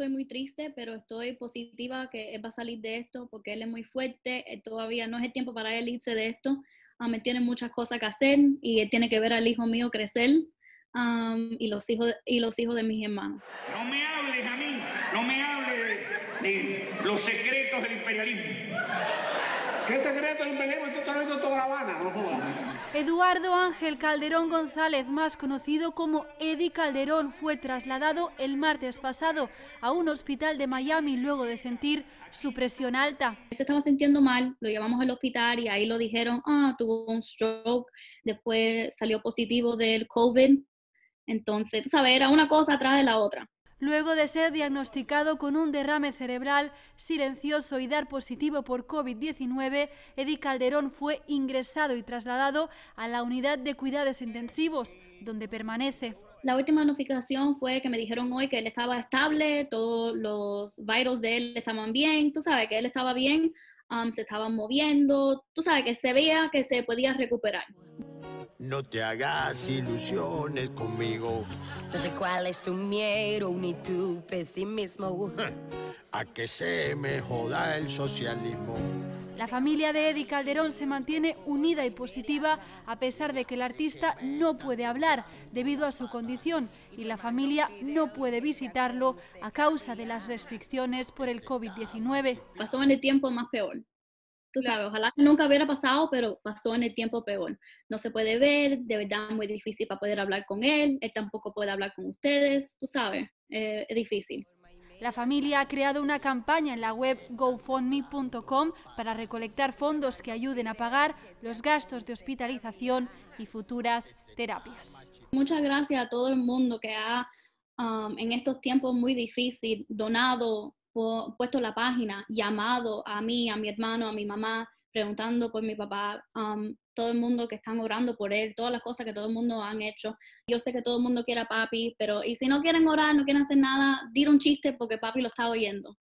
estoy muy triste, pero estoy positiva que él va a salir de esto porque él es muy fuerte, eh, todavía no es el tiempo para él irse de esto, él ah, tiene muchas cosas que hacer y él tiene que ver al hijo mío crecer y, los hijos, y los hijos de mis hermanos. No me hables a mí, no me hables de, los secretos del imperialismo. ¿Qué secretos del imperialismo? Tú estás toda Habana, no Eduardo Ángel Calderón González, más conocido como Eddie Calderón, fue trasladado el martes pasado a un hospital de Miami luego de sentir su presión alta. Se estaba sintiendo mal, lo llevamos al hospital y ahí lo dijeron, ah, tuvo un stroke, después salió positivo del COVID. Entonces, tú sabes, era una cosa atrás de la otra luego de ser diagnosticado con un derrame cerebral silencioso y dar positivo por COVID-19, Eddie Calderón fue ingresado y trasladado a la unidad de cuidados intensivos, donde permanece. La última notificación fue que me dijeron hoy que él estaba estable, todos los virus de él estaban bien, tú sabes que él estaba bien, um, se estaban moviendo, tú sabes que se veía que se podía recuperar. No te hagas ilusiones conmigo. No sé cuál es tu miedo ni tu pesimismo. A que se me joda el socialismo. La familia de Eddie Calderón se mantiene unida y positiva a pesar de que el artista no puede hablar debido a su condición y la familia no puede visitarlo a causa de las restricciones por el COVID-19. Pasó en el tiempo más peor tú sabes, ojalá nunca hubiera pasado, pero pasó en el tiempo peor. No se puede ver, de verdad muy difícil para poder hablar con él, él tampoco puede hablar con ustedes, tú sabes, eh, es difícil. La familia ha creado una campaña en la web gofundme.com para recolectar fondos que ayuden a pagar los gastos de hospitalización y futuras terapias. Muchas gracias a todo el mundo que ha um, en estos tiempos muy difíciles donado puesto la página, llamado a mí, a mi hermano, a mi mamá, preguntando por mi papá, um, todo el mundo que están orando por él, todas las cosas que todo el mundo han hecho. Yo sé que todo el mundo quiere a papi, pero y si no quieren orar, no quieren hacer nada, dir un chiste porque papi lo está oyendo.